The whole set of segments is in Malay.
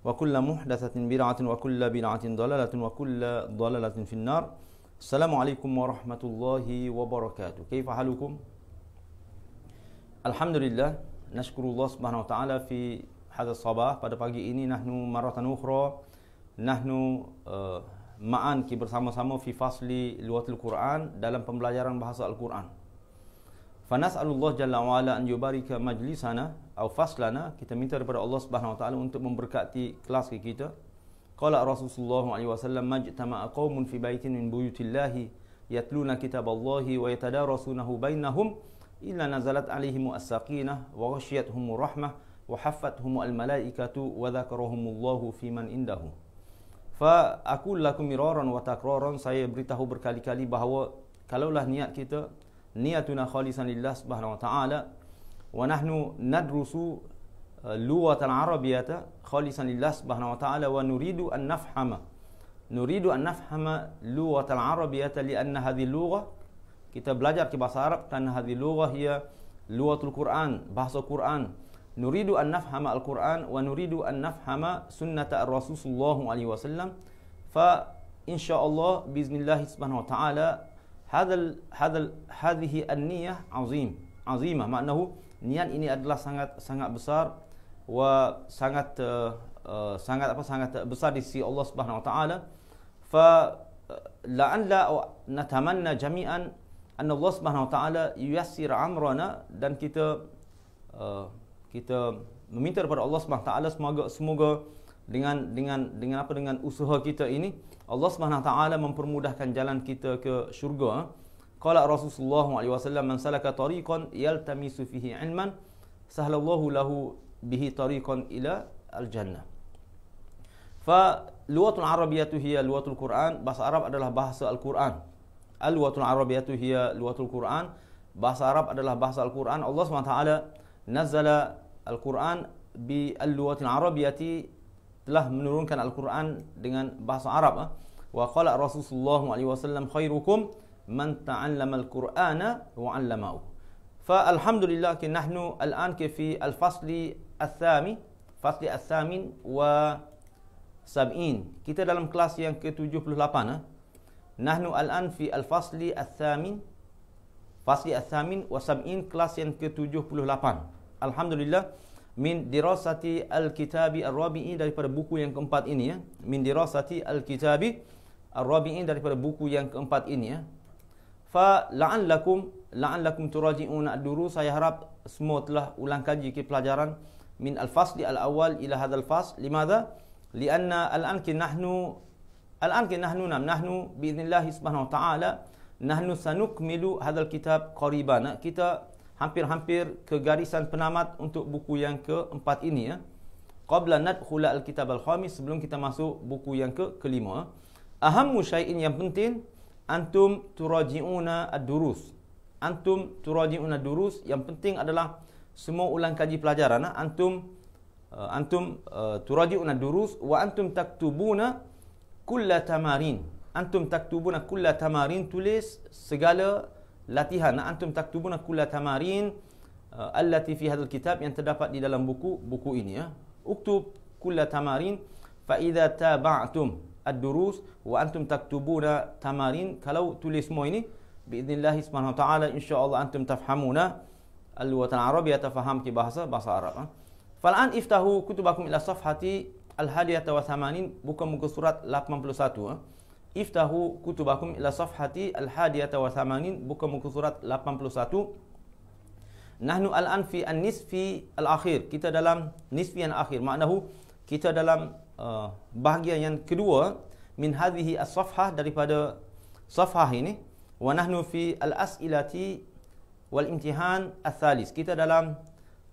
wa kullu muhdatsatin bid'atin wa kullu bid'atin dalalatin wa kullu dalalatin fin nar. Assalamualaikum warahmatullahi wabarakatuh. Kaifa halukum? Alhamdulillah, nashkurullah subhanahu wa ta'ala fi hadha sabah pada pagi ini nahnu maratan ukhra nahnu uh, ma'an ki bersama-sama fi fasli luwatul Quran dalam pembelajaran bahasa Al-Quran. Fanas'alullah jalla wa ala an yubarika majlisana au faslana kita minta kepada Allah Subhanahu wa taala untuk memberkati kelas kita. Qala Rasulullah alaihi wasallam majtama'a qaumun fi baitin min buyutillah yatluna kitaballahi wa yatadarasunahu bainahum illa nazalat alaihim as-saqinah wa ghashiyatuhum rahmah wa haffathum al-malaikatu wa dzakarahumullahu fi man indahu. Fa aku lakum miraran wa takraran saya beritahu berkali-kali bahawa kalaulah niat kita niyatuna khalisan lillah subhanahu wa ta'ala wa nahnu nadrusu uh, luwatan arabiyata khalisan lillah subhanahu wa ta'ala wa nuridu an nafhama nuridu an nafhama luwatan arabiyata li anna hadhi lugha kita belajar ke bahasa Arab kerana hadhi lugha hiya luwatul Quran bahasa Quran nuridu an nafhama al Quran wa nuridu an nafhama sunnata ar Rasulullah alaihi wasallam fa insyaallah bismillah subhanahu wa ta'ala hadal hadal hadhihi an-niyyah azim azimah maknahu niat ini adalah sangat sangat besar wa sangat uh, uh, sangat apa sangat besar di sisi Allah Subhanahu wa taala fa la eh, la'an la natamanna jami'an an Allah Subhanahu wa taala yuyassir amrana dan kita uh, kita meminta kepada Allah Subhanahu wa taala semoga semoga dengan dengan dengan apa dengan usaha kita ini Allah Subhanahu taala mempermudahkan jalan kita ke syurga qala rasulullah alaihi wasallam man salaka tariqan yaltamisu fihi ilman sahalallahu lahu bihi tariqan ila al-jannah fa luwatul arabiyatu hiya luwatul quran bahasa arab adalah bahasa al-quran al-luwatul arabiyatu hiya luwatul quran bahasa arab adalah bahasa al-quran Allah Subhanahu taala nazzala al-quran bi al-luwatil arabiyati telah menurunkan Al-Quran dengan bahasa Arab. Ah. Wa qala Rasulullah alaihi wasallam khairukum man ta'allama al-Qur'ana wa 'allamahu. Fa alhamdulillah ki nahnu al-an ki fi al-fasli al-thami, fasli al-thamin wa sab'in. Kita dalam kelas yang ke-78. Ah. Nahnu al-an fi al-fasli al-thamin, fasli al-thamin wa sab'in, kelas yang ke-78. Alhamdulillah min dirasati al-kitabi ar-rabi'i daripada buku yang keempat ini ya min dirasati al-kitabi ar-rabi'i daripada buku yang keempat ini ya fa la'allakum la'allakum turaji'un ad-durus saya harap semua telah ulang kaji ke pelajaran min al-fasli al-awwal ila hadzal fasl limadha li'anna al-an kinahnu al-an kinahnu nam nahnu bi'idznillah subhanahu wa ta'ala nahnu sanukmilu hadzal kitab qariban kita hampir-hampir ke garisan penamat untuk buku yang keempat ini ya. Qabla nadkhula al-kitab al-khamis sebelum kita masuk buku yang ke kelima. Ahammu syai'in yang penting antum turaji'una ad-durus. Antum turaji'una ad-durus yang penting adalah semua ulang kaji pelajaran ha. antum uh, antum uh, turaji'una ad-durus wa antum taktubuna kull tamarin. Antum taktubuna kull tamarin tulis segala latihan. Na antum taktubuna kulla tamarin uh, allati fi hadzal kitab yang terdapat di dalam buku buku ini ya. Uktub kulla tamarin fa idza taba'tum ad-durus wa antum taktubuna tamarin kalau tulis semua ini باذنillah subhanahu wa ta'ala insyaallah antum tafhamuna al-lughah al-arabiyyah tafham ki bahasa bahasa Arab ha. Fal'an iftahu kutubakum ila safhati al-hadiyata wa thamanin buka muka surat 81 ha iftahu kutubakum ila safhati al-hadiyata wa thamanin buka muka surat 81 nahnu al-an fi an-nisfi al-akhir kita dalam nisfi yang akhir maknahu kita dalam uh, bahagian yang kedua min hadhihi as-safhah daripada safhah ini wa nahnu fi al-as'ilati wal imtihan al-thalis kita dalam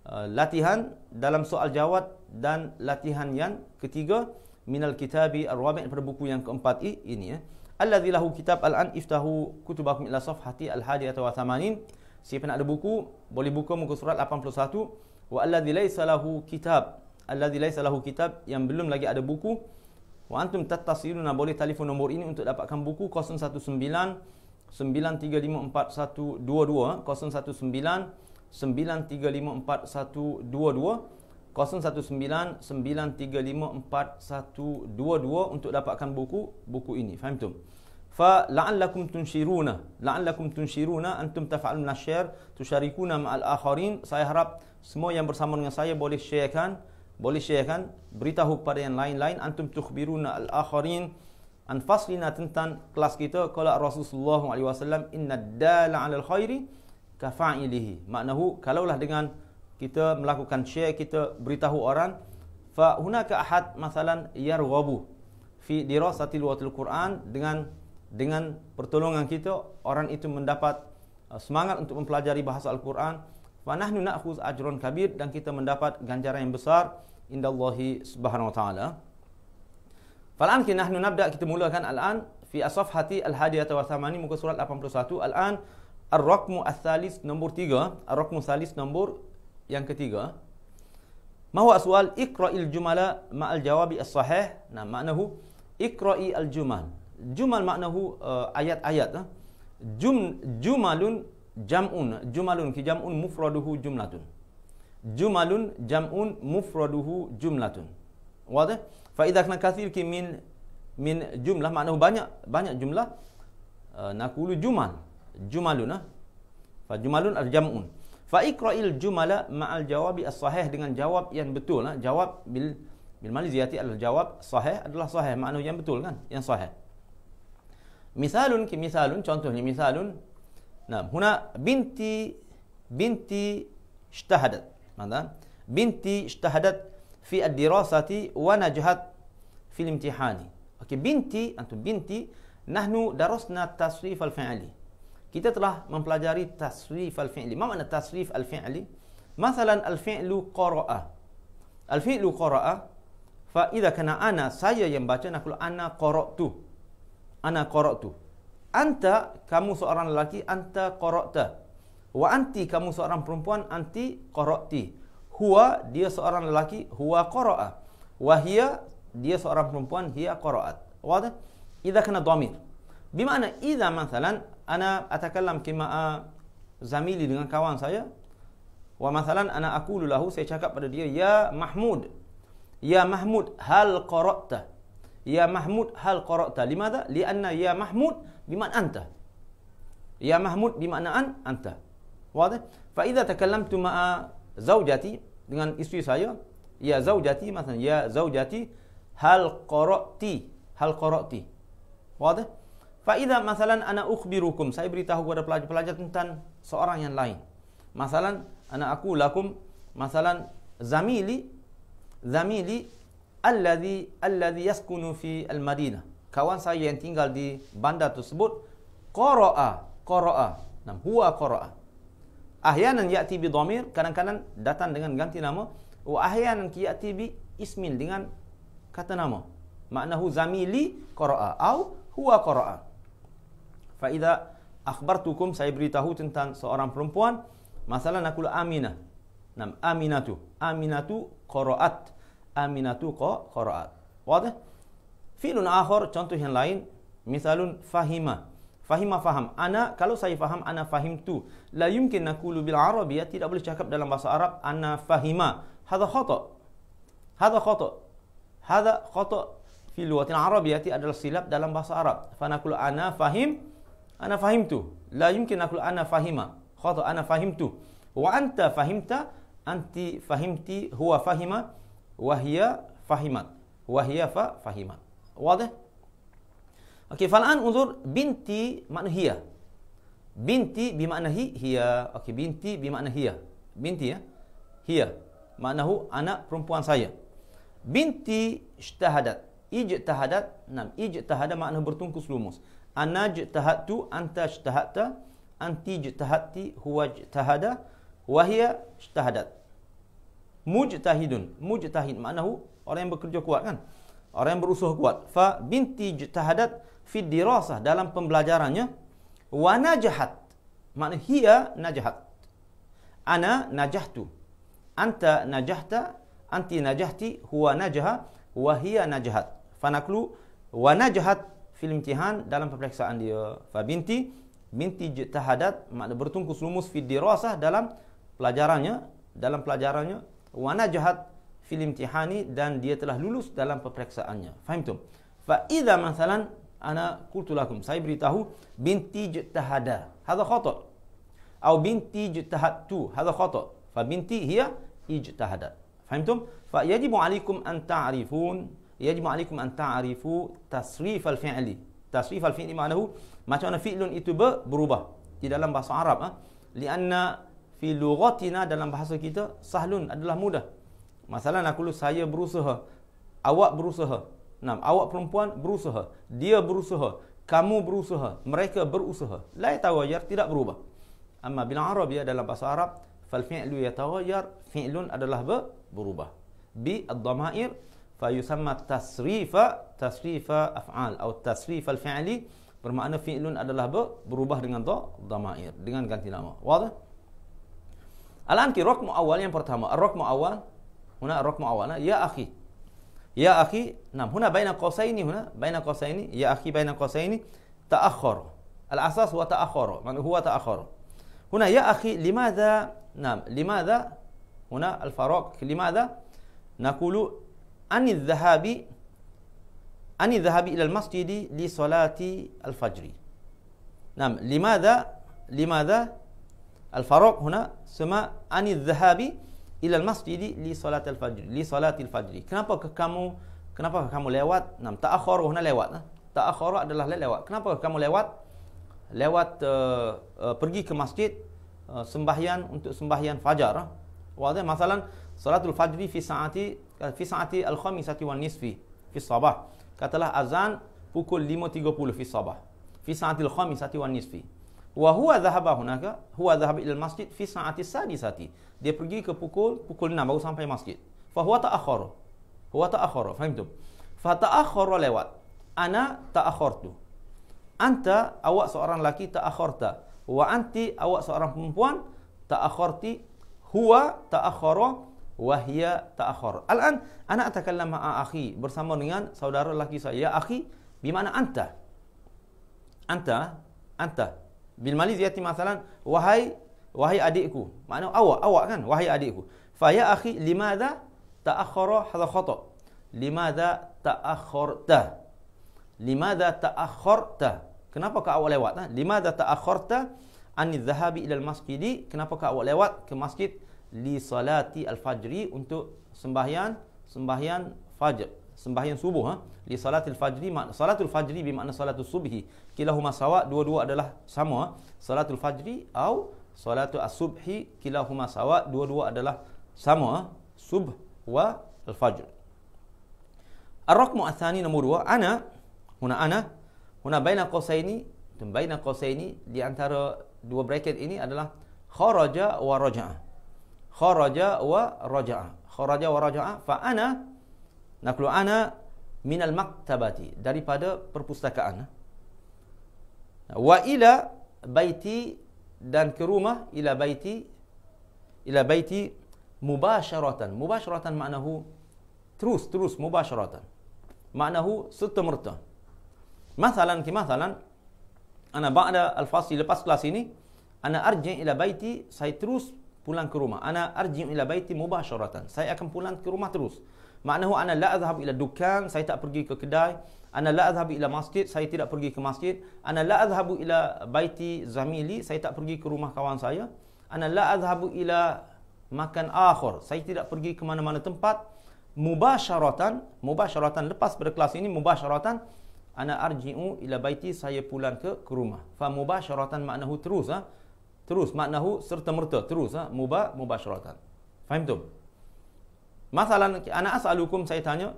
uh, latihan dalam soal jawab dan latihan yang ketiga Min al Kitab al rabi daripada buku yang keempat i ini ya. Alladzi lahu kitab al-an iftahu kutubakum ila safhati al-hadiyati wa thamanin. Siapa nak ada buku, boleh buka muka surat 81. Wa alladzi laysa lahu kitab. Alladzi laysa lahu kitab yang belum lagi ada buku. Wa antum tattasiluna boleh telefon nombor ini untuk dapatkan buku 019 9354122 019 9354122 019-935-4122 untuk dapatkan buku buku ini. Faham tu? Fa la'allakum tunshiruna la'allakum tunshiruna antum taf'alun nashir tusharikuna ma'al akharin saya harap semua yang bersama dengan saya boleh sharekan boleh sharekan beritahu kepada yang lain-lain antum tukhbiruna al akharin an faslina tentang kelas kita qala Rasulullah alaihi inna innad khairi kafa'ilihi maknahu kalaulah dengan kita melakukan share kita beritahu orang fa hunaka ahad masalan yarghabu fi dirasati al quran dengan dengan pertolongan kita orang itu mendapat uh, semangat untuk mempelajari bahasa al-Quran wa nahnu na'khudz ajrun kabir dan kita mendapat ganjaran yang besar indallahi subhanahu wa ta'ala Falan kita nahnu nabda kita mulakan al-an fi asaf hati al-hadiyata wa thamani muka surat 81 al-an ar-raqmu ats-tsalis nombor 3 ar-raqmu ats nombor 3 yang ketiga mahu asual ikra'il jumala ma'al jawabi as-sahih nah maknahu ikra'i al-jumal jumal maknahu uh, ayat-ayat eh? Jum, jumalun jam'un jumalun ki jam'un mufraduhu jumlatun jumalun jam'un mufraduhu jumlatun wadah eh? fa idza kana kathir ki min min jumlah maknahu banyak banyak jumlah uh, nakulu jumal jumalun eh? fa jumalun al-jam'un Fa ikra'il jumala ma'al jawabi as-sahih dengan jawab yang betul. Ha? Jawab bil bil maliziyati adalah jawab sahih adalah sahih. Maknanya yang betul kan? Yang sahih. Misalun ki misalun. contoh ni misalun. Nah, huna binti binti ishtahadat. Mana? Binti ishtahadat fi ad-dirasati wa najahat fil imtihani. Okey, binti antum binti nahnu darasna taswif al-fi'li kita telah mempelajari tasrif al-fi'li. Apa makna tasrif al-fi'li? Masalan al-fi'lu qara'a. Al-fi'lu qara'a fa idza kana ana saya yang baca nakul ana qara'tu. Ana qara'tu. Anta kamu seorang lelaki anta qara'ta. Wa anti kamu seorang perempuan anti qara'ti. Huwa dia seorang lelaki huwa qara'a. Wa hiya dia seorang perempuan hiya qara'at. Wadah? Idza kana dhamir. Bimana idza masalan ana atakallam kima ah, zamili dengan kawan saya wa mathalan ana aqulu lahu saya cakap pada dia ya mahmud ya mahmud hal qara'ta ya mahmud hal qara'ta limadha li anna ya mahmud biman anta ya mahmud bimana an anta wadah eh? fa idza takallamtu ma'a zaujati dengan isteri saya ya zaujati misalnya ya zaujati hal qara'ti hal qara'ti wadah eh? Faida, idza masalan ana ukhbirukum, saya beritahu kepada pelajar-pelajar tentang seorang yang lain. Masalan anak aku lakum masalan zamili zamili alladhi alladhi yaskunu fi al-Madinah. Kawan saya yang tinggal di bandar tersebut qaraa qaraa. Nam huwa qaraa. Ahyanan ya'ti bi dhamir, kadang-kadang datang dengan ganti nama. Wa ahyanan ya'ti bi ismin dengan kata nama. Maknahu zamili qaraa au huwa qaraa. Fa akbar akhbartukum saya beritahu tentang seorang perempuan, masalah nakul Aminah. Nam Aminatu. Aminatu tu ko qara'at. Wadah? Fi'lun akhar contoh yang lain, misalun fahima. Fahima faham. Ana kalau saya faham ana fahim tu. La yumkin nakulu bil arabiyya tidak boleh cakap dalam bahasa Arab ana fahima. Hadha khata'. Hadha khata'. Hadha khata' fi lughatil arabiyyah adalah silap dalam bahasa Arab. Fana nakulu ana fahim. أنا فهمت لا يمكن أقول أنا فهمة خاطئ أنا فهمت وأنت فهمت أنت فهمتي هو فهمة وهي فهمت وهي فهمت واضح؟ أوكي فالآن انظر بنتي من هي بنتي بمعنى هي هي أوكي بنتي بمعنى هي بنتي هي معناه أنا perempuan saya بنتي اجتهدت اجتهدت نعم ijtahada makna bertungkus لوموس anaj tahatu antaj tahatta antij tahati, huwaj tahada wahia tahadat mujtahidun mujtahid hu? orang yang bekerja kuat kan orang yang berusaha kuat fa binti tahadat fi dirasah dalam pembelajarannya wa najahat makna hiya najahat ana najahtu anta najahta anti najahti huwa najaha wa hiya najahat fa naklu wa najahat fil imtihan dalam peperiksaan dia. Fa binti binti jitahadat makna bertungkus lumus fi dirasah dalam pelajarannya dalam pelajarannya wa najahat fil imtihani dan dia telah lulus dalam peperiksaannya. Faham tu? Fa idza masalan ana qultu lakum saya beritahu binti jitahada. Hadha khata. Au binti jitahattu. Hadha khata. Fa binti hiya ijtahadat. Faham tu? Fa yajibu alaikum an ta'rifun yajma alaikum an ta'rifu tasrif al-fi'li. Tasrif al-fi'li maknanya macam mana fi'lun itu berubah di dalam bahasa Arab ah. Ha? Lianna fi lughatina dalam bahasa kita sahlun adalah mudah. Masalah nak lu saya berusaha, awak berusaha. Nam, awak perempuan berusaha, dia berusaha, kamu berusaha, mereka berusaha. La yatawayyar tidak berubah. Amma bil Arab ya dalam bahasa Arab fal fi'lu yatawayyar fi'lun adalah berubah. Bi ad-dhamair فيسمى تصريف تصريف افعال او التصريف الفعلي بمعنى فعلون adalah berubah dengan ضا ضمائر dengan ganti nama واضح الان كي رقم اول yang pertama الرقم اول هنا الرقم اول يا اخي يا اخي نعم هنا بين قوسين هنا بين قوسين يا اخي بين قوسين تاخر الاساس هو تاخر من يعني هو تاخر هنا يا اخي لماذا نعم لماذا هنا الفراق لماذا نقول ani dhahabi ani dhahabi ila al-masjid li salati al-fajr. Naam, limadha limadha al-faraq huna sama ani dhahabi ila al li salati al-fajr li salati al-fajr. Kenapa kamu kenapa kamu lewat? Naam, ta'akhkhara huna lewat. Ta'akhkhara adalah lewat. Kenapa kamu lewat? Lewat uh, uh, pergi ke masjid uh, sembahyang untuk sembahyang fajar. Wa'adha masalan Salatul fajri fi saati eh, fi saati al-khamisati wan nisfi fi sabah. Katalah azan pukul 5.30 fi sabah. Fi saati al-khamisati wan nisfi. Wa huwa dhahaba hunaka, huwa dhahaba ila al-masjid fi saati sadisati. Dia pergi ke pukul pukul 6 baru sampai masjid. Fa huwa ta'akhkhara. Huwa ta'akhkhara, faham tu? Fa ta'akhkhara lewat. Ana ta'akhkhartu. Anta awak seorang lelaki ta'akhkharta. Wa anti awak seorang perempuan ta'akhkharti. Huwa ta'akhkhara wahya ta'akhir. Al'an ana atakallam ma'a akhi bersama dengan saudara lelaki saya. Ya akhi, bi mana anta? Anta, anta. Bil Malaysia ti masalan, wahai wahai adikku. Mana awak, awak kan? Wahai adikku. Fa ya akhi, limadha ta'akhara hadha khata? Limadha ta'akhkharta? Limadha ta. Kenapa kau awak lewat? Ha? Limadha ta'akhkharta an-dhahabi ila al-masjid? Kenapa kau awak lewat ke masjid? li salati al-fajri untuk sembahyang sembahyang fajr sembahyang subuh ha li salatil fajri makna salatul fajri bermakna salatul subhi kilahuma sawa dua-dua adalah sama ha? salatul fajri atau salatul asubhi kilahuma sawa dua-dua adalah sama ha? subh wa al-fajr ar-raqmu athani nomor 2 ana huna ana huna baina qusaini dan baina qusaini di antara dua bracket ini adalah kharaja wa raja'a kharaja wa raja'a kharaja wa raja'a fa ana naqlu ana min al maktabati daripada perpustakaan wa ila baiti dan ke rumah ila baiti ila baiti mubasharatan mubasharatan maknahu terus terus mubasharatan maknahu serta merta misalan ki misalan ana ba'da al fasl lepas kelas ini ana arji ila baiti saya terus pulang ke rumah. Ana arji'u ila baiti mubasharatan. Saya akan pulang ke rumah terus. Maknahu ana la azhab ila dukan, saya tak pergi ke kedai. Ana la azhab ila masjid, saya tidak pergi ke masjid. Ana la azhab ila baiti zamili, saya tak pergi ke rumah kawan saya. Ana la azhab ila makan akhir, saya tidak pergi ke mana-mana tempat. Mubasharatan, mubasharatan lepas berkelas ini mubasharatan ana arji'u ila baiti saya pulang ke, ke rumah. Fa mubasharatan maknahu terus ha? terus maknahu serta merta terus ha? muba mubasyaratan faham tu masalan ana as'alukum saya tanya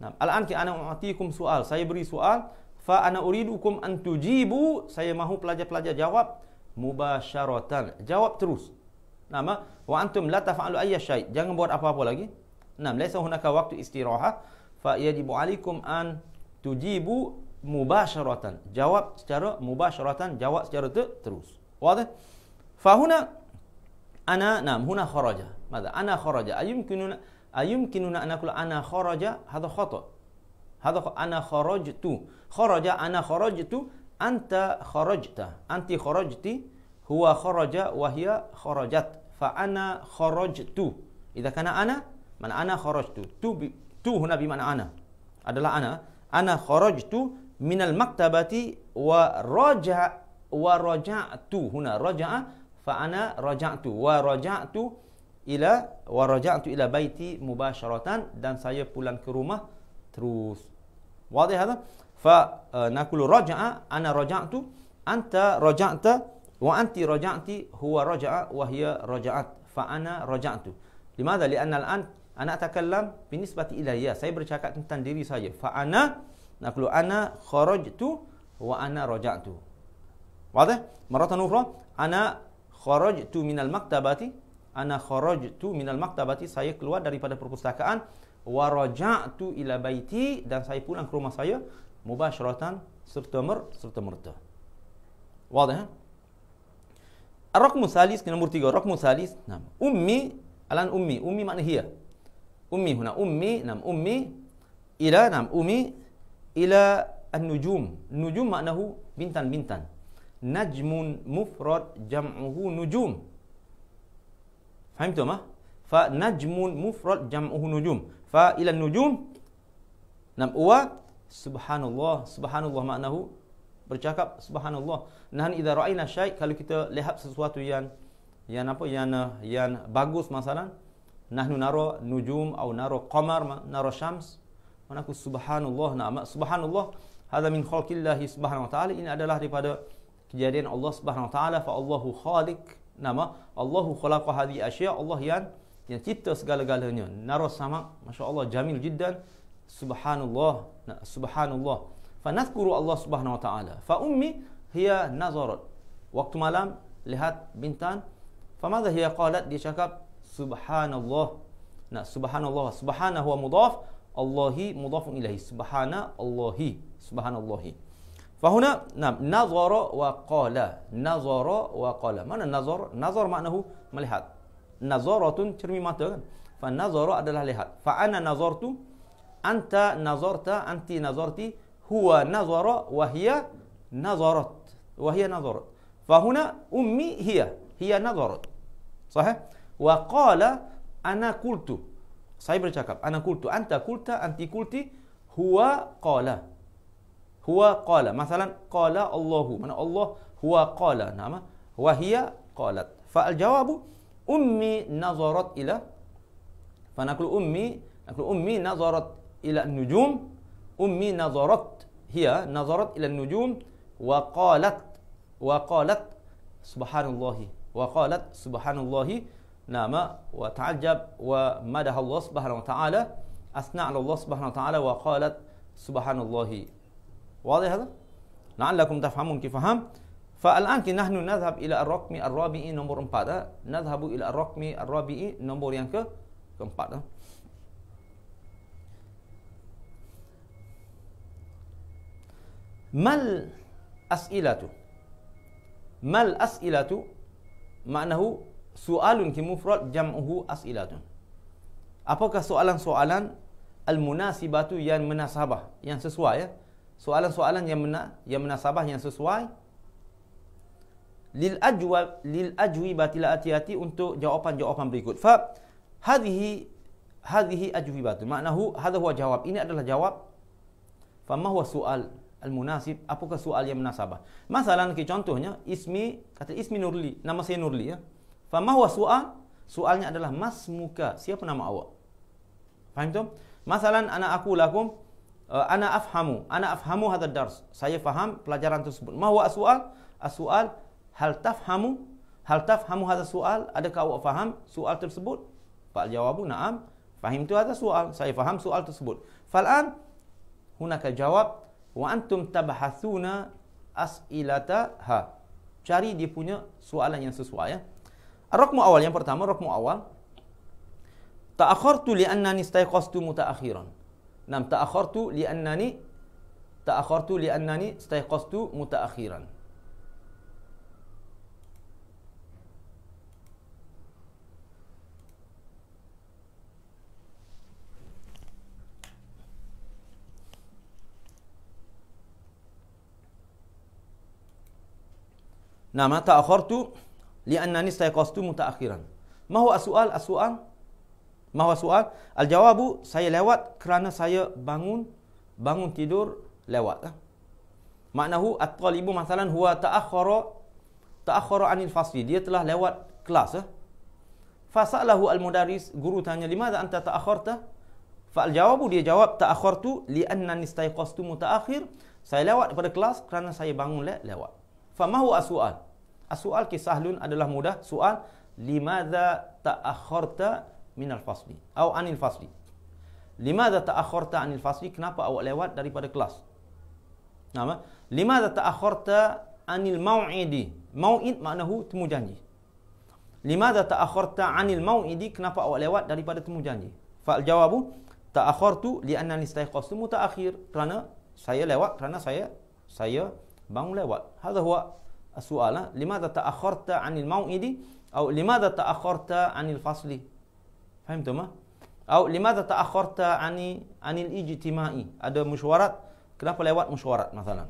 nah al'an ki ana u'atikum soal saya beri soal fa ana uridukum an tujibu saya mahu pelajar-pelajar jawab mubasyaratan jawab terus nama ha? wa antum la taf'alu ayya syai jangan buat apa-apa lagi nah laisa hunaka waktu istirahah fa yajibu alaikum an tujibu mubasyaratan jawab secara mubasyaratan jawab secara terus wadah فهنا أنا نعم هنا خرج ماذا أنا خرج أيمكننا أيمكننا أن نقول أنا خرج هذا خطأ هذا أنا خرجت خرج أنا خرجت أنت خرجت أنت خرجت هو خرج وهي خرجت فأنا خرجت إذا كان أنا من أنا خرجت تو, تو هنا بمعنى أنا adalah أنا أنا خرجت من المكتبة ورجع ورجعت هنا رجع fa ana raja'tu wa raja'tu ila wa raja'tu ila baiti mubasharatan dan saya pulang ke rumah terus wadih hada fa uh, nakulu raja'a ana raja'tu anta raja'ta wa anti raja'ti huwa raja'a wa hiya raja'at fa ana raja'tu limadha li anna al an ana atakallam bi nisbati ilayya saya bercakap tentang diri saya fa ana nakulu ana kharajtu wa ana raja'tu wadih maratan ukhra ana tu minal maktabati ana tu minal maktabati saya keluar daripada perpustakaan Waraja tu ila baiti dan saya pulang ke rumah saya mubasharatan serta mer serta merta wadah eh? Rokmu salis, nombor tiga. Rokmu salis, Ummi, alan ummi. Ummi makna hiya. Ummi huna. Ummi, nam. Ummi, ila, nam. Ummi, ila an-nujum. Nujum maknahu bintan-bintan najmun mufrad jam'uhu nujum. Faham tu mah? Fa najmun mufrad jam'uhu nujum. Fa ila nujum nam uwa subhanallah subhanallah maknahu bercakap subhanallah. Nah idza raina syai kalau kita lihat sesuatu yang yang apa yang yang bagus masalan nahnu nara nujum atau nara qamar nara syams manaku subhanallah nama subhanallah hada min khalqillah subhanahu wa taala ini adalah daripada kejadian Allah Subhanahu Wa Taala fa Allahu khaliq nama Allahu khalaqa hadhihi asya Allah yang yang cipta segala-galanya naras sama masya-Allah jamil jiddan subhanallah subhanallah fa nazkuru Allah Subhanahu Wa Taala fa ummi hiya nazarat waktu malam lihat bintang fa madha hiya qalat dia cakap subhanallah nah subhanallah subhanahu wa mudaf Allahi mudafun ilahi subhana Allahi subhanallahi, subhanallahi. فهنا نعم نظر وقال نظر وقال ما نظر نظر معناه ملحد نظرة ترمي ما فالنظر adalah لحد فأنا نظرت أنت نظرت أنت نظرت هو نظر وهي نظرت وهي نظرت فهنا أمي هي هي نظرت صحيح وقال أنا قلت صحيح بالشكل أنا قلت أنت قلت أنت قلت هو قال هو قال مثلا قال الله من الله هو قال نعم وهي قالت فالجواب أمي نظرت إلى فنقول أمي نقول أمي نظرت إلى النجوم أمي نظرت هي نظرت إلى النجوم وقالت وقالت سبحان الله وقالت سبحان الله نعم وتعجب ومدح الله سبحانه وتعالى أثنى على الله سبحانه وتعالى وقالت سبحان الله واضح هذا؟ لعلكم تفهمون كيف فهم فالان كي نحن نذهب الى الركم الرابع نمبر 4 نذهب الى الركم الرابع نمبر 4 يعني ما الأسئلة؟ ما الأسئلة؟ معناه سؤال كمفرد جمعه أسئلة. أبوكا سؤالا سؤالا المناسبة يان يعني مناسبة يان يعني سسوايا. soalan-soalan yang mena, yang menasabah yang sesuai lil ajwa lil ajwi batila atiati untuk jawapan-jawapan berikut fa hadhihi hadhihi ajwibatu maknahu hadha huwa jawab ini adalah jawab fa ma huwa soal al munasib apakah soal yang menasabah masalan ke contohnya ismi kata ismi nurli nama saya nurli ya fa ma huwa soal soalnya adalah masmuka siapa nama awak faham tu masalan ana aku lakum uh, ana afhamu ana afhamu hadha dars saya faham pelajaran tersebut ma huwa asual asual ah, hal tafhamu hal tafhamu hadha soal adakah awak faham soal tersebut fal jawabu na'am fahim tu hadha soal saya faham soal tersebut fal an hunaka jawab wa antum tabhathuna ha. cari dia punya soalan yang sesuai ya rakmu awal yang pertama rakmu awal ta'akhartu li annani istayqastu mutaakhiran Nam ta'akhartu li'annani ta'akhartu li'annani istayqastu mutaakhiran. Nama ta'akhartu li'annani istayqastu mutaakhiran. Ma huwa as-su'al? As-su'al Mahu soal? Al-jawabu, saya lewat kerana saya bangun, bangun tidur, lewat. Lah. Maknahu, at-talibu masalan huwa ta'akhara, ta'akhara anil fasli. Dia telah lewat kelas. Eh. Fasa'lahu al-mudaris, guru tanya, limada anta ta'akharta? Fa'al-jawabu, dia jawab, ta'akhartu li'anna nistaiqastu muta'akhir. Saya lewat pada kelas kerana saya bangun le lewat. Fa'mahu as-soal? As-soal kisahlun adalah mudah. Soal, limada ta'akharta li'anna min al-fasli atau anil fasli. Limadha ta'akhkharta anil fasli? Kenapa awak lewat daripada kelas? Nama? Limadha ta'akhkharta anil mau'idi? mana hu temu janji. Limadha ta'akhkharta anil mau'idi? Kenapa awak lewat daripada temu janji? tak Fa'al jawabu ta'akhkhartu li'anna tak akhir Kerana saya lewat kerana saya saya bangun lewat. Ada huwa soalan. Limadha ta'akhkharta anil mau'idi? Atau limadha ta'akhkharta anil fasli? فهمتم أو لماذا تأخرت عن عن الاجتماعي ada مشورات kenapa lewat مشورات مثلا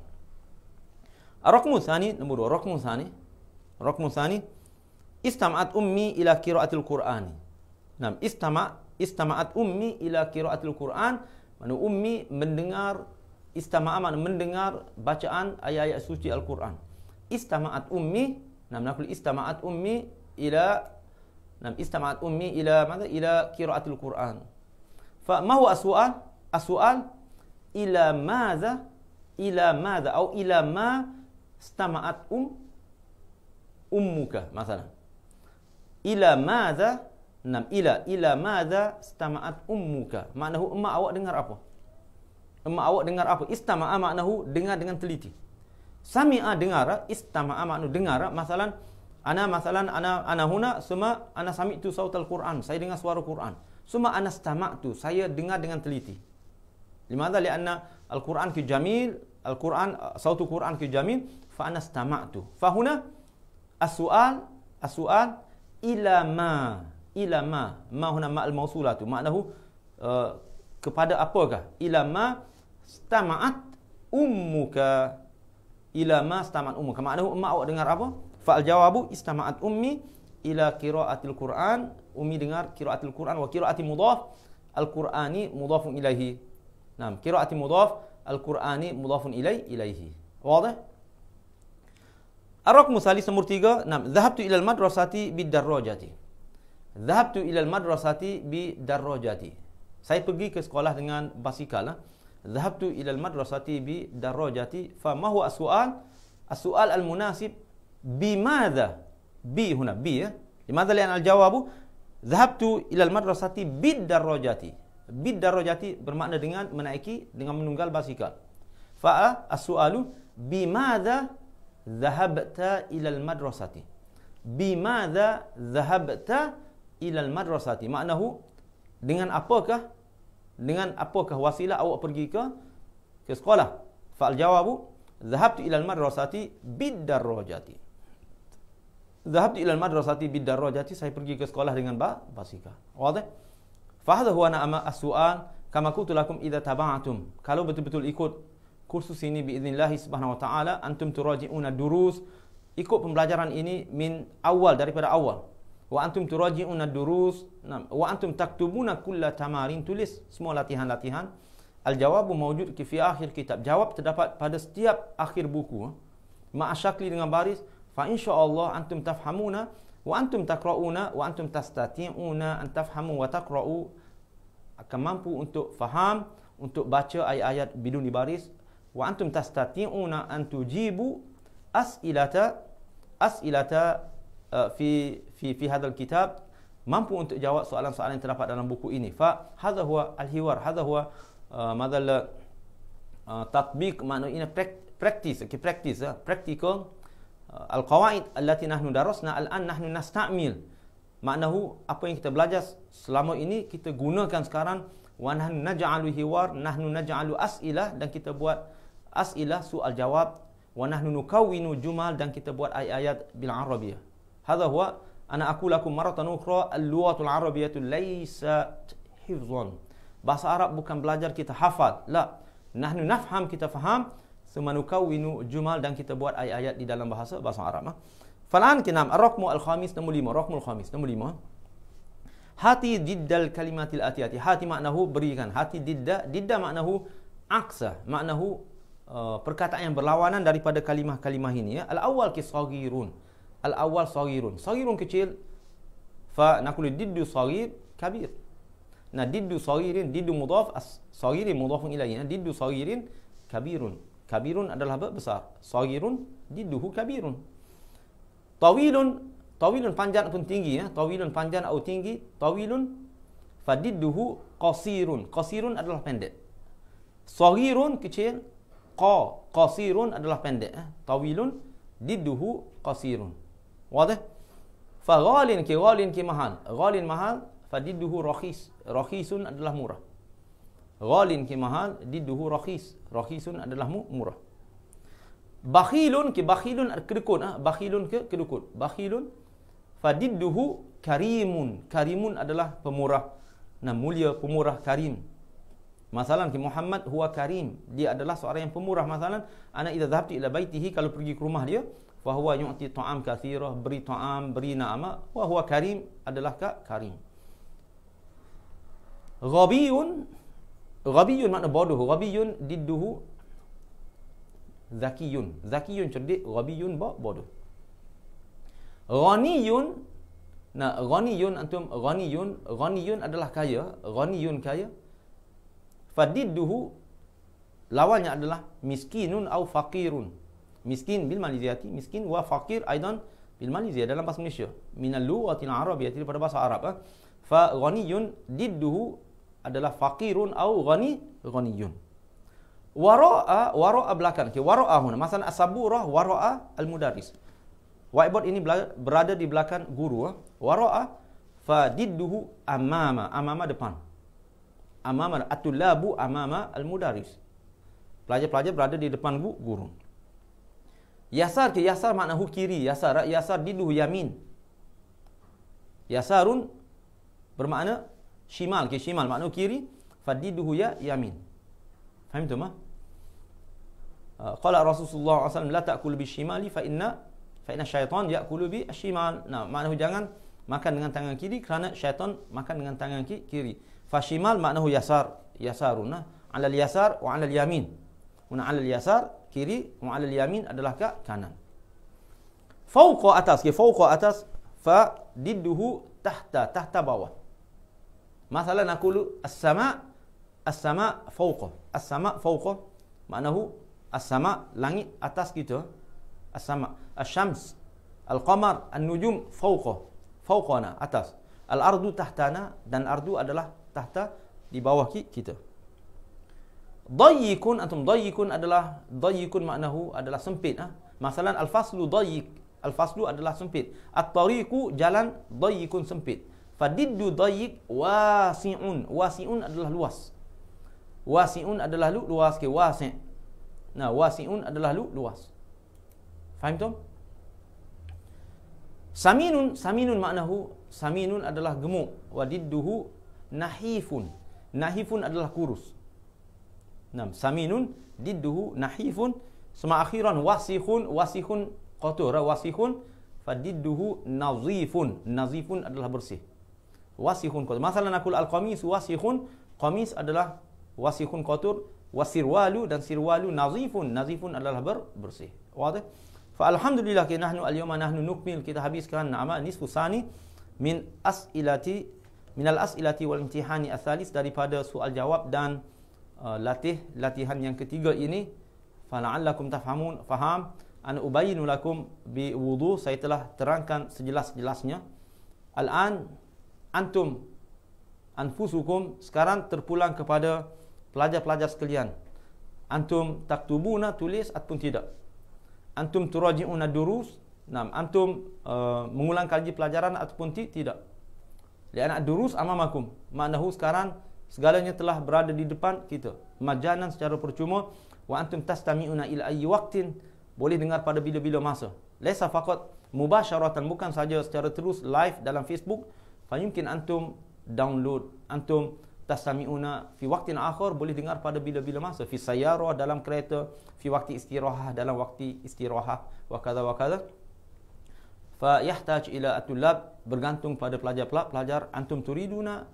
الرقم الثاني nombor الرقم الثاني الرقم الثاني استمعت أمي إلى قراءة القرآن نعم استمع استمعت أمي إلى قراءة القرآن mana ummi mendengar استمع من mendengar bacaan ayat-ayat suci Al-Quran استمعت أمي نعم نقول استمعت أمي إلى Nam istama'at ummi ila mana ila qira'atil Quran. Fa ma huwa as-su'al? ila madza? Ila madza atau ila ma istama'at um ummuka misalnya. Ila madza? Nam ila ila madza istama'at ummuka? Maknanya Ma awak dengar apa? Umma awak dengar apa? Istama'a maknanya dengar dengan teliti. Sami'a dengar, istama'a maknanya dengar, misalnya Ana masalan ana ana huna suma ana sami'tu sautal Quran. Saya dengar suara Quran. Suma ana stama'tu. Saya dengar dengan teliti. Limadha li'anna al-Quran ki jamil, al-Quran uh, sautu Quran ki jamil fa ana stama'tu. Fa huna as-su'al as-su'al ila ma ila ma ma huna ma al-mausulatu. Maknahu uh, kepada apakah? Ila ma stama'at ummuka ila ma stama'at ummuka. Maknahu emak awak dengar apa? Fa jawabu istama'at ummi ila qira'atil Qur'an. Ummi dengar qira'atil Qur'an wa qira'ati mudhaf al-Qur'ani mudhafun ilaihi. Naam, qira'ati mudhaf al-Qur'ani mudhafun ilai ilaihi. Wadah? Arak rakmu Thalith nomor tiga. Naam, zahabtu ilal madrasati bidarrojati. Zahabtu ilal madrasati bidarrojati. Saya pergi ke sekolah dengan basikal. Zahabtu ha. ilal madrasati bidarrojati. Fa mahu as-su'al? As-su'al al-munasib bimada bi huna bi ya limadha li al jawabu dhahabtu ila al madrasati bid darajati bid darajati bermakna dengan menaiki dengan menunggal basikal fa as-su'alu bimadha dhahabta ila al madrasati bimadha dhahabta ilal al madrasati maknahu dengan apakah dengan apakah wasilah awak pergi ke ke sekolah Faal al jawabu dhahabtu ilal al madrasati bid darajati Zahabtu ila al-madrasati bid darajati saya pergi ke sekolah dengan ba basika. Wadah. Fa hadha huwa ana as-su'al kama qultu lakum Kalau betul-betul ikut kursus ini bi idznillah subhanahu wa ta'ala antum turaji'una durus ikut pembelajaran ini min awal daripada awal. Wa antum turaji'una durus wa antum taktubuna kulla tamarin tulis semua latihan-latihan. Al-jawabu mawjud ki fi akhir kitab. Jawab terdapat pada setiap akhir buku. Ha. Ma'asyakli dengan baris fa insyaallah antum tafhamuna wa antum taqrauna wa antum tastati'una an tafhamu wa taqra'u akan mampu untuk faham untuk baca ayat-ayat bidun di baris wa antum tastati'una an tujibu as'ilata as'ilata uh, fi fi fi hadzal kitab mampu untuk jawab soalan-soalan yang terdapat dalam buku ini fa hadza huwa alhiwar hadza huwa uh, madal uh, tatbik maknanya praktis okay, praktis uh, practical Uh, al-qawaid allati nahnu darasna al-an nahnu nasta'mil maknahu apa yang kita belajar selama ini kita gunakan sekarang wa nahnu naj'alu hiwar nahnu naj'alu as'ilah dan kita buat as'ilah soal jawab wa nahnu nukawinu jumal dan kita buat ayat-ayat bil arabiyah hadha huwa ana aqulu lakum maratan ukhra al-lughah al-arabiyyah laysa hifzan bahasa arab bukan belajar kita hafal la nahnu nafham kita faham semanukawinu jumal dan kita buat ayat-ayat di dalam bahasa bahasa Arab. Falan kinam rokmu al khamis nomor lima rokmu al khamis nomor lima. Hati diddal kalimatil ati Hati maknahu berikan. Hati didda didda maknahu aksa maknahu uh, perkataan yang berlawanan daripada kalimah-kalimah ini. Ya. Al awal kisagirun. Al awal sagirun. Sagirun kecil. Fa nakulid diddu sagir kabir. Nah, diddu sagirin, diddu mudaf, sagirin mudafun ilayin, diddu sagirin, kabirun, Kabirun adalah apa? Besar. Sagirun jidduhu kabirun. Tawilun tawilun panjang pun tinggi ya. Tawilun panjang atau tinggi, tawilun fadidduhu qasirun. Qasirun adalah pendek. Sagirun kecil, qa qasirun adalah pendek ya. Tawilun jidduhu qasirun. Wadah? Fa ghalin ki ghalin ki mahal. Ghalin mahal fadidduhu rakhis. Rakhisun adalah murah. Ghalin ki mahal diduhu rakhis. Rakhisun adalah mu, murah. Bakhilun ki bakhilun ar kedukun. Ha? Bakhilun ke kedukun. Bakhilun fadidduhu karimun. Karimun adalah pemurah. Nah, mulia pemurah karim. Masalan ki Muhammad huwa karim. Dia adalah seorang yang pemurah. Masalan, ana idha zahabti ila baitihi kalau pergi ke rumah dia. Fahuwa yu'ti ta'am kathirah, beri ta'am, beri na'ama. Wahuwa karim adalah ka karim. Ghabiyun Rabiyun makna bodoh. Rabiyun diduhu zakiyun. Zakiyun cerdik, rabiyun bodoh. Raniyun Nah, ghaniyun antum ghaniyun, ghaniyun adalah kaya, ghaniyun kaya. Fadidduhu lawannya adalah miskinun atau fakirun. Miskin bil maliziyati, miskin wa fakir, aidan bil maliziya dalam bahasa Malaysia. Minal lughatil arabiyyah daripada bahasa Arab. Eh. Fa ghaniyun didduhu adalah faqirun au ghani ghaniyun. waroa waroa belakang. Okey, wara'a huna. Masan asaburah waroa al mudaris Whiteboard ini berada di belakang guru. Eh. Wara'a fadidduhu amama. Amama depan. Amama atulabu amama al mudaris Pelajar-pelajar berada di depan bu, guru. Yasar ke yasar makna kiri. Yasar eh. yasar didu yamin. Yasarun bermakna shimal ke shimal Maknanya kiri fadiduhu ya yamin faham tu mah? qala rasulullah sallallahu alaihi wasallam, la ta'kul bi shimali fa inna fa inna syaitan ya'kulu bi shimal nah maknanya jangan makan dengan tangan kiri kerana syaitan makan dengan tangan kiri fa shimal maknanya yasar yasaruna. ala yasar wa ala yamin Muna ala yasar kiri wa ala yamin adalah ke kanan fawqa atas ke fawqa atas fa diduhu tahta tahta bawah Masalah nakulu as-sama as-sama fauqa. As-sama fauqa maknahu as-sama langit atas kita. As-sama asy-syams al-qamar an-nujum fauqa fauqana atas. Al-ardu tahtana dan ardu adalah tahta di bawah kita. Dayyikun antum dayyikun adalah dayyikun maknahu adalah sempit ah. Masalan al-faslu dayyik. Al-faslu adalah sempit. At-tariqu jalan dayyikun sempit. Fadiddu dayik wasi'un. Wasi'un adalah luas. Wasi'un adalah lu luas ke wasi'. Nah, wasi'un adalah lu luas. Faham tu? Saminun, saminun maknahu, saminun adalah gemuk. Wadidduhu nahifun. Nahifun adalah kurus. Nah, saminun didduhu nahifun. Sama akhiran wasihun, wasihun kotor. wasihun. Fadidduhu nazifun. Nazifun adalah bersih wasihun kotur. Masalah nakul al-qamis wasihun. Qamis adalah wasihun kotur. Wasirwalu dan sirwalu nazifun. Nazifun adalah ber, bersih. Wadih. Alhamdulillah kita nahnu al-yawma nahnu nukmil. Kita habiskan nama nisfu sani min as'ilati min al-as'ilati wal imtihani asalis daripada soal jawab dan uh, latih latihan yang ketiga ini fala'allakum tafhamun faham an ubayyinu lakum bi wudu saya telah terangkan sejelas-jelasnya al-an antum anfusukum sekarang terpulang kepada pelajar-pelajar sekalian antum taktubuna tulis ataupun tidak antum turajiuna durus nam antum uh, mengulang kaji pelajaran ataupun ti tidak lian durus amamakum manahu sekarang segalanya telah berada di depan kita majanan secara percuma wa antum tastami'una ila ayyi waqtin boleh dengar pada bila-bila masa laysa faqat mubasharatan bukan saja secara terus live dalam Facebook fayumkin antum download antum tasami'una fi waqtin akhir boleh dengar pada bila-bila masa fi sayyara dalam kereta fi waktu istirahah dalam waktu istirahah wa kadha wa kadha fa yahtaj ila atullab bergantung pada pelajar pula pelajar antum turiduna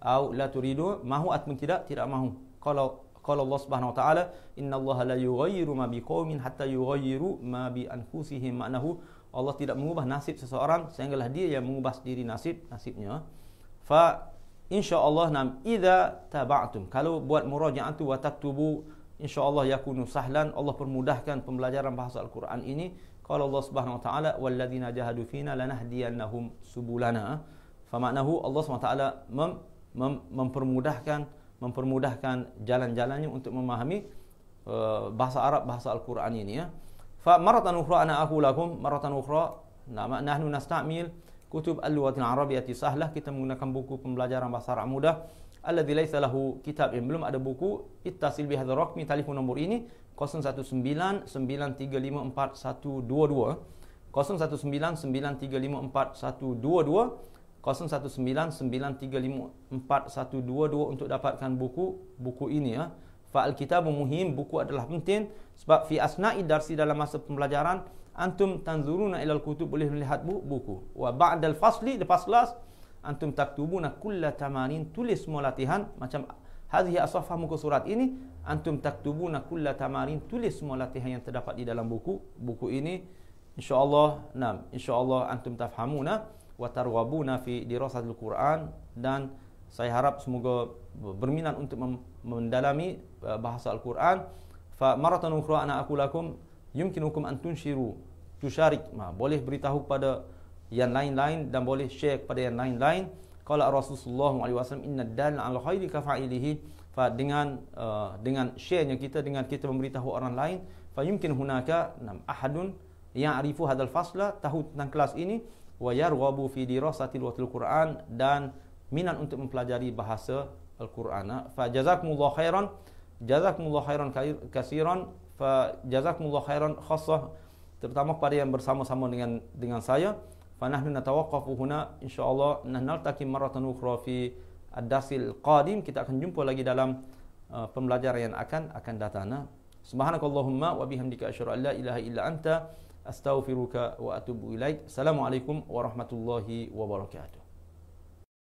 au la turidu mahu atum tidak tidak mahu kalau kalau Allah Subhanahu wa taala innallaha la yughayyiru ma biqaumin hatta yughayyiru ma bi anfusihim maknahu Allah tidak mengubah nasib seseorang sehinggalah dia yang mengubah sendiri nasib nasibnya fa insyaallah nam idza taba'tum kalau buat murajaatu wa taktubu insyaallah yakunu sahlan Allah permudahkan pembelajaran bahasa al-Quran ini qala Allah Subhanahu wa taala walladzina jahadu fina lanahdiyannahum subulana fa maknahu Allah Subhanahu wa taala mem, mem, mempermudahkan mempermudahkan jalan-jalannya untuk memahami uh, bahasa Arab bahasa al-Quran ini ya فمرة أخرى أنا أقول لكم مرة أخرى نحن نستعمل كتب اللغة العربية سهلة kita menggunakan buku pembelajaran bahasa Arab mudah الذي ليس له كتاب belum ada buku اتصل بهذا الرقم telefon nombor ini 0199354122, 0199354122, 4122 019-935-4122 untuk dapatkan buku buku ini ya Faal kitab kitabu muhim, buku adalah penting sebab fi asna'i darsi dalam masa pembelajaran antum tanzuruna ila al-kutub boleh melihat bu buku. Wa ba'da al-fasli lepas kelas antum taktubuna kulla tamarin tulis semua latihan macam hadhihi asfah muka surat ini antum taktubuna kulla tamarin tulis semua latihan yang terdapat di dalam buku buku ini insyaallah nam insyaallah antum tafhamuna wa targhabuna fi dirasatil quran dan saya harap semoga berminat untuk mendalami uh, bahasa Al-Quran. Fa maratan ukhra ana aku lakum yumkinukum an tunshiru tusharik. Ma, boleh beritahu kepada yang lain-lain dan boleh share kepada yang lain-lain. Qala Rasulullah alaihi wasallam inna dal al khairi ka fa'ilihi. Fa dengan uh, dengan share kita dengan kita memberitahu orang lain, fa yumkin hunaka nam ahadun yang ya'rifu hadal fasla tahu tentang kelas ini wa yarghabu fi dirasati al-Quran dan minat untuk mempelajari bahasa Al-Quran. Ha, Fa jazakumullah khairan. Jazakumullah khairan kasiran. Fa jazakumullah khairan khassah terutama kepada yang bersama-sama dengan dengan saya. Fa nahnu natawaqqafu huna insyaallah nahnaltaki maratan ukhra fi ad-dasil qadim. Kita akan jumpa lagi dalam uh, pembelajaran yang akan akan datang. Ha, subhanakallahumma wa bihamdika asyhadu an la ilaha illa anta astaghfiruka wa atubu ilaik. Assalamualaikum warahmatullahi wabarakatuh.